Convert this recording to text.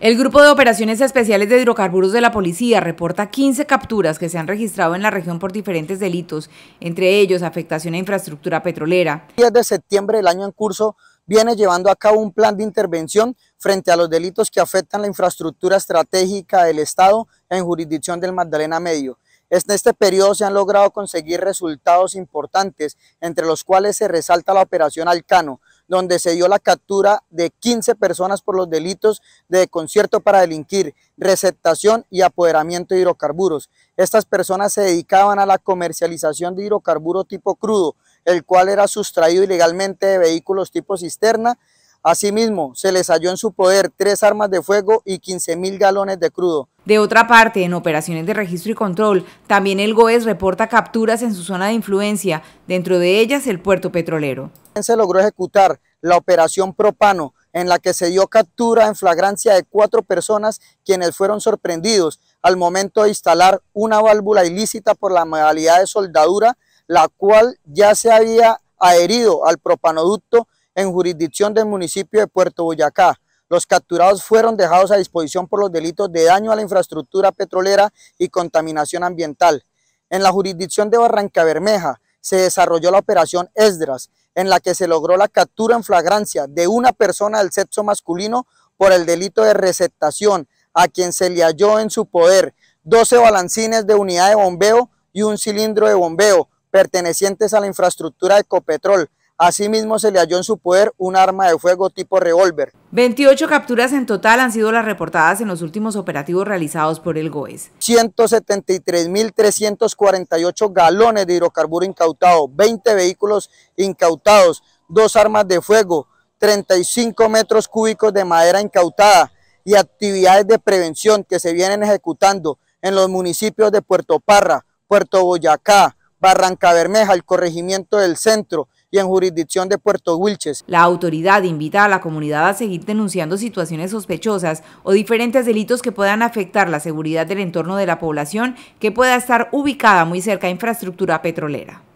El Grupo de Operaciones Especiales de Hidrocarburos de la Policía reporta 15 capturas que se han registrado en la región por diferentes delitos, entre ellos afectación a infraestructura petrolera. El 10 de septiembre del año en curso viene llevando a cabo un plan de intervención frente a los delitos que afectan la infraestructura estratégica del Estado en jurisdicción del Magdalena Medio. En este periodo se han logrado conseguir resultados importantes, entre los cuales se resalta la operación Alcano, donde se dio la captura de 15 personas por los delitos de concierto para delinquir, receptación y apoderamiento de hidrocarburos. Estas personas se dedicaban a la comercialización de hidrocarburo tipo crudo, el cual era sustraído ilegalmente de vehículos tipo cisterna. Asimismo, se les halló en su poder tres armas de fuego y 15 mil galones de crudo. De otra parte, en operaciones de registro y control, también el GOES reporta capturas en su zona de influencia, dentro de ellas el puerto petrolero. Se logró ejecutar la operación Propano, en la que se dio captura en flagrancia de cuatro personas quienes fueron sorprendidos al momento de instalar una válvula ilícita por la modalidad de soldadura, la cual ya se había adherido al propanoducto en jurisdicción del municipio de Puerto Boyacá. Los capturados fueron dejados a disposición por los delitos de daño a la infraestructura petrolera y contaminación ambiental. En la jurisdicción de Barranca Bermeja, se desarrolló la operación Esdras, en la que se logró la captura en flagrancia de una persona del sexo masculino por el delito de receptación, a quien se le halló en su poder 12 balancines de unidad de bombeo y un cilindro de bombeo pertenecientes a la infraestructura de Ecopetrol, Asimismo, se le halló en su poder un arma de fuego tipo revólver. 28 capturas en total han sido las reportadas en los últimos operativos realizados por el GOES. 173.348 galones de hidrocarburo incautado, 20 vehículos incautados, dos armas de fuego, 35 metros cúbicos de madera incautada y actividades de prevención que se vienen ejecutando en los municipios de Puerto Parra, Puerto Boyacá, Barranca Bermeja, el corregimiento del centro, y en jurisdicción de Puerto Wilches. La autoridad invita a la comunidad a seguir denunciando situaciones sospechosas o diferentes delitos que puedan afectar la seguridad del entorno de la población que pueda estar ubicada muy cerca a infraestructura petrolera.